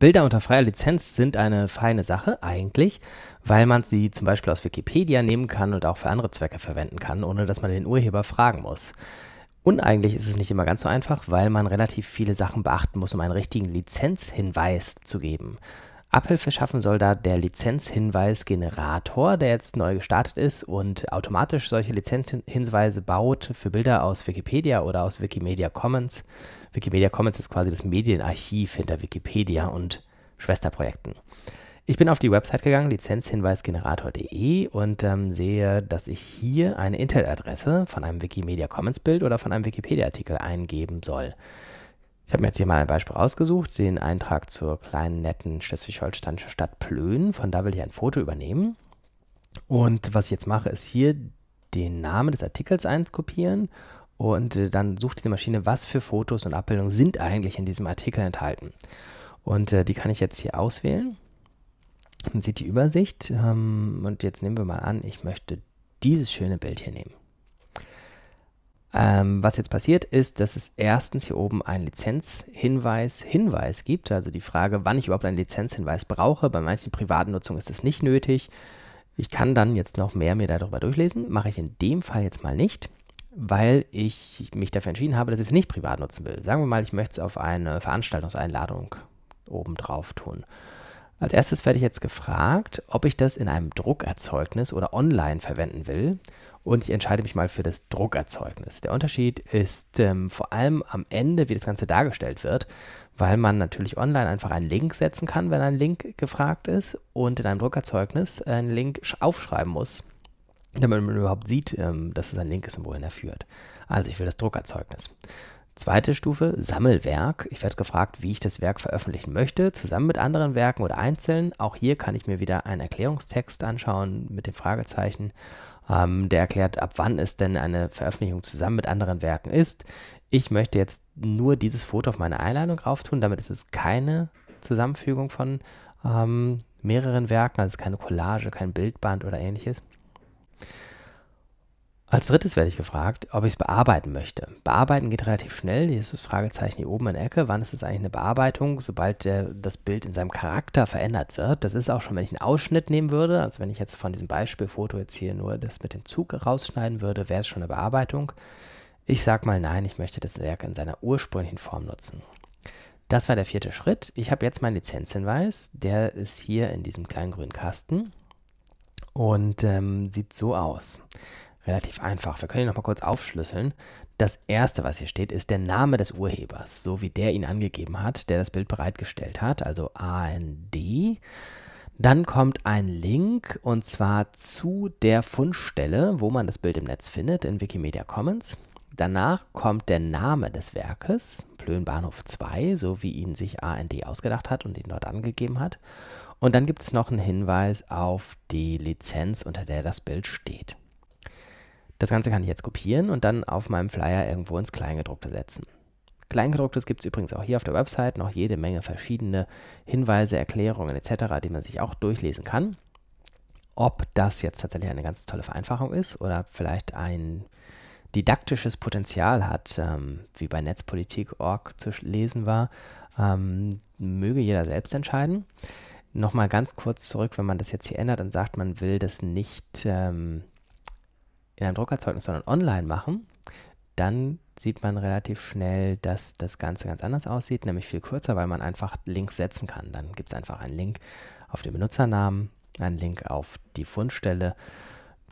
Bilder unter freier Lizenz sind eine feine Sache eigentlich, weil man sie zum Beispiel aus Wikipedia nehmen kann und auch für andere Zwecke verwenden kann, ohne dass man den Urheber fragen muss. Uneigentlich ist es nicht immer ganz so einfach, weil man relativ viele Sachen beachten muss, um einen richtigen Lizenzhinweis zu geben. Abhilfe schaffen soll da der Lizenzhinweisgenerator, der jetzt neu gestartet ist und automatisch solche Lizenzhinweise baut für Bilder aus Wikipedia oder aus Wikimedia Commons. Wikimedia Commons ist quasi das Medienarchiv hinter Wikipedia und Schwesterprojekten. Ich bin auf die Website gegangen, lizenzhinweisgenerator.de und ähm, sehe, dass ich hier eine Internetadresse von einem Wikimedia Commons Bild oder von einem Wikipedia Artikel eingeben soll. Ich habe mir jetzt hier mal ein Beispiel rausgesucht, den Eintrag zur kleinen, netten schleswig-holsteinischen Stadt Plön. Von da will ich ein Foto übernehmen. Und was ich jetzt mache, ist hier den Namen des Artikels einkopieren und äh, dann sucht diese Maschine, was für Fotos und Abbildungen sind eigentlich in diesem Artikel enthalten. Und äh, die kann ich jetzt hier auswählen. Dann sieht die Übersicht. Ähm, und jetzt nehmen wir mal an, ich möchte dieses schöne Bild hier nehmen. Ähm, was jetzt passiert ist, dass es erstens hier oben einen Lizenzhinweis Hinweis gibt, also die Frage, wann ich überhaupt einen Lizenzhinweis brauche. Bei manchen privaten Nutzungen ist das nicht nötig. Ich kann dann jetzt noch mehr mir darüber durchlesen, mache ich in dem Fall jetzt mal nicht, weil ich mich dafür entschieden habe, dass ich es nicht privat nutzen will. Sagen wir mal, ich möchte es auf eine Veranstaltungseinladung obendrauf tun. Als erstes werde ich jetzt gefragt, ob ich das in einem Druckerzeugnis oder online verwenden will. Und ich entscheide mich mal für das Druckerzeugnis. Der Unterschied ist ähm, vor allem am Ende, wie das Ganze dargestellt wird, weil man natürlich online einfach einen Link setzen kann, wenn ein Link gefragt ist und in einem Druckerzeugnis einen Link aufschreiben muss, damit man überhaupt sieht, ähm, dass es ein Link ist und wohin er führt. Also ich will das Druckerzeugnis. Zweite Stufe, Sammelwerk. Ich werde gefragt, wie ich das Werk veröffentlichen möchte, zusammen mit anderen Werken oder einzeln. Auch hier kann ich mir wieder einen Erklärungstext anschauen mit dem Fragezeichen. Ähm, der erklärt, ab wann es denn eine Veröffentlichung zusammen mit anderen Werken ist. Ich möchte jetzt nur dieses Foto auf meine Einladung rauftun. Damit ist es keine Zusammenfügung von ähm, mehreren Werken, also keine Collage, kein Bildband oder ähnliches. Als drittes werde ich gefragt, ob ich es bearbeiten möchte. Bearbeiten geht relativ schnell. Hier ist das Fragezeichen hier oben in der Ecke. Wann ist es eigentlich eine Bearbeitung? Sobald der, äh, das Bild in seinem Charakter verändert wird. Das ist auch schon, wenn ich einen Ausschnitt nehmen würde. Also wenn ich jetzt von diesem Beispielfoto jetzt hier nur das mit dem Zug rausschneiden würde, wäre es schon eine Bearbeitung. Ich sage mal nein, ich möchte das Werk in seiner ursprünglichen Form nutzen. Das war der vierte Schritt. Ich habe jetzt meinen Lizenzhinweis. Der ist hier in diesem kleinen grünen Kasten und ähm, sieht so aus relativ einfach. Wir können ihn nochmal kurz aufschlüsseln. Das erste, was hier steht, ist der Name des Urhebers, so wie der ihn angegeben hat, der das Bild bereitgestellt hat, also AND. Dann kommt ein Link und zwar zu der Fundstelle, wo man das Bild im Netz findet, in Wikimedia Commons. Danach kommt der Name des Werkes, Plön Bahnhof 2, so wie ihn sich AND ausgedacht hat und ihn dort angegeben hat. Und dann gibt es noch einen Hinweis auf die Lizenz, unter der das Bild steht. Das Ganze kann ich jetzt kopieren und dann auf meinem Flyer irgendwo ins Kleingedruckte setzen. Kleingedrucktes gibt es übrigens auch hier auf der Website noch jede Menge verschiedene Hinweise, Erklärungen etc., die man sich auch durchlesen kann. Ob das jetzt tatsächlich eine ganz tolle Vereinfachung ist oder vielleicht ein didaktisches Potenzial hat, ähm, wie bei Netzpolitik.org zu lesen war, ähm, möge jeder selbst entscheiden. Nochmal ganz kurz zurück, wenn man das jetzt hier ändert und sagt, man will das nicht ähm, in einem Druckerzeugnis, sondern online machen, dann sieht man relativ schnell, dass das Ganze ganz anders aussieht, nämlich viel kürzer, weil man einfach Links setzen kann. Dann gibt es einfach einen Link auf den Benutzernamen, einen Link auf die Fundstelle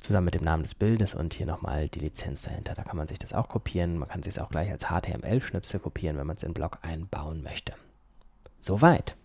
zusammen mit dem Namen des Bildes und hier nochmal die Lizenz dahinter. Da kann man sich das auch kopieren. Man kann sich es auch gleich als HTML-Schnipsel kopieren, wenn man es in Blog einbauen möchte. Soweit.